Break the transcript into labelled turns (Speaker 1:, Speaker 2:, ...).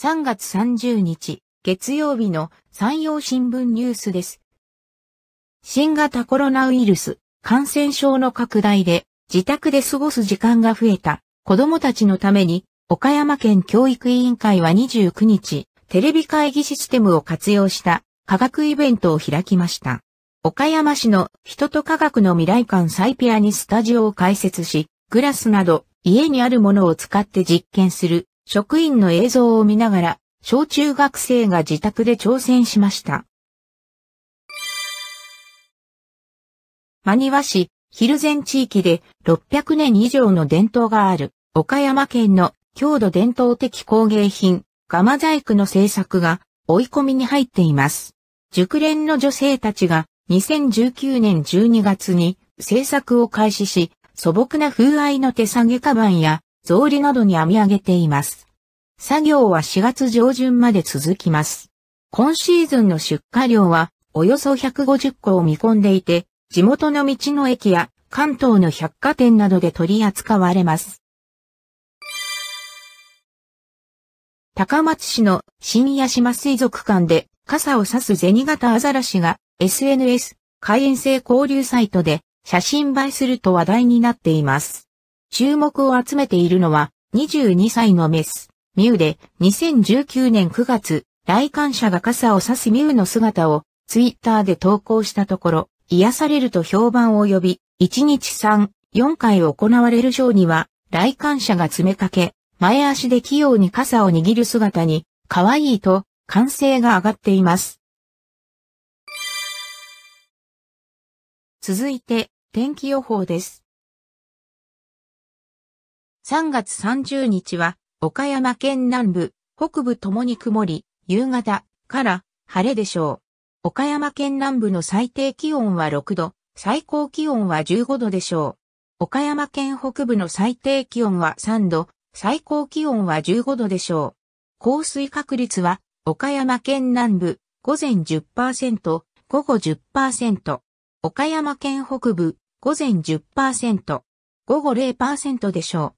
Speaker 1: 3月30日、月曜日の山陽新聞ニュースです。新型コロナウイルス感染症の拡大で自宅で過ごす時間が増えた子供たちのために岡山県教育委員会は29日テレビ会議システムを活用した科学イベントを開きました。岡山市の人と科学の未来館サイピアにスタジオを開設し、グラスなど家にあるものを使って実験する職員の映像を見ながら、小中学生が自宅で挑戦しました。真庭市、昼前地域で600年以上の伝統がある、岡山県の郷土伝統的工芸品、ガマ細工の製作が追い込みに入っています。熟練の女性たちが2019年12月に製作を開始し、素朴な風合いの手下げカバンや草履などに編み上げています。作業は4月上旬まで続きます。今シーズンの出荷量はおよそ150個を見込んでいて、地元の道の駅や関東の百貨店などで取り扱われます。高松市の新屋島水族館で傘を差す銭形アザラシが SNS 会員制交流サイトで写真映えすると話題になっています。注目を集めているのは、22歳のメス、ミュウで、2019年9月、来館者が傘を差すミュウの姿を、ツイッターで投稿したところ、癒されると評判を呼び、1日3、4回行われるショーには、来館者が詰めかけ、前足で器用に傘を握る姿に、
Speaker 2: 可愛いと、歓声が上がっています。続いて、天気予報です。3月30日は、岡山県南部、北部
Speaker 1: ともに曇り、夕方から晴れでしょう。岡山県南部の最低気温は6度、最高気温は15度でしょう。岡山県北部の最低気温は3度、最高気温は15度でしょう。降水確率は、岡山県南部、午前10%、午後
Speaker 2: 10%。岡山県北部、午前10%、午後0%でしょう。